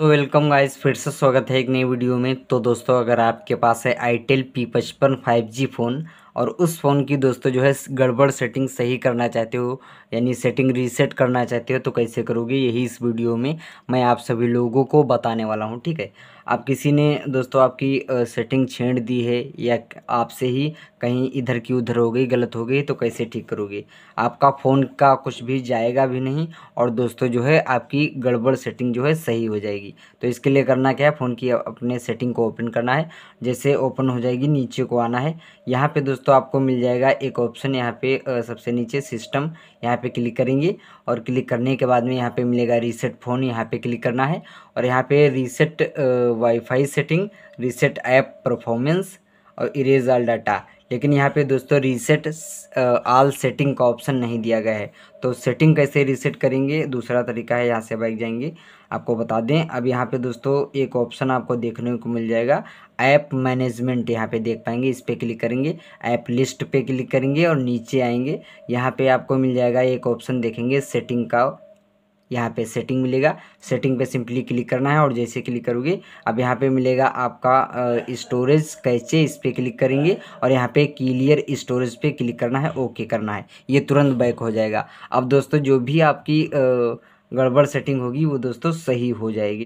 तो welcome guys फिर से स्वागत है एक नई वीडियो में तो दोस्तों अगर आपके पास है आईटेल पी पचपन फाइव जी फ़ोन और उस फ़ोन की दोस्तों जो है गड़बड़ सेटिंग सही करना चाहते हो यानी सेटिंग रीसेट करना चाहते हो तो कैसे करोगे यही इस वीडियो में मैं आप सभी लोगों को बताने वाला हूँ ठीक है आप किसी ने दोस्तों आपकी सेटिंग छेड़ दी है या आपसे ही कहीं इधर की उधर हो गई गलत हो गई तो कैसे ठीक करोगे आपका फ़ोन का कुछ भी जाएगा भी नहीं और दोस्तों जो है आपकी गड़बड़ सेटिंग जो है सही हो जाएगी तो इसके लिए करना क्या है फ़ोन की अपने सेटिंग को ओपन करना है जैसे ओपन हो जाएगी नीचे को आना है यहाँ पर दोस्तों आपको मिल जाएगा एक ऑप्शन यहाँ पर सबसे नीचे सिस्टम यहाँ पर क्लिक करेंगे और क्लिक करने के बाद में यहाँ पर मिलेगा रीसेट फ़ोन यहाँ पर क्लिक करना है और यहाँ पर reset WiFi setting reset app performance और इरेज ऑल डाटा लेकिन यहाँ पे दोस्तों रीसेट ऑल सेटिंग का ऑप्शन नहीं दिया गया है तो सेटिंग कैसे रीसेट करेंगे दूसरा तरीका है यहाँ से बाइक जाएंगे आपको बता दें अब यहाँ पे दोस्तों एक ऑप्शन आपको देखने को मिल जाएगा ऐप मैनेजमेंट यहाँ पे देख पाएंगे इस पर क्लिक करेंगे ऐप लिस्ट पे क्लिक करेंगे और नीचे आएंगे यहाँ पे आपको मिल जाएगा एक ऑप्शन देखेंगे सेटिंग का यहाँ पे सेटिंग मिलेगा सेटिंग पे सिंपली क्लिक करना है और जैसे क्लिक करोगे अब यहाँ पे मिलेगा आपका स्टोरेज कैचे इस पर क्लिक करेंगे और यहाँ पे क्लियर स्टोरेज पे क्लिक करना है ओके करना है ये तुरंत बैक हो जाएगा अब दोस्तों जो भी आपकी गड़बड़ सेटिंग होगी वो दोस्तों सही हो जाएगी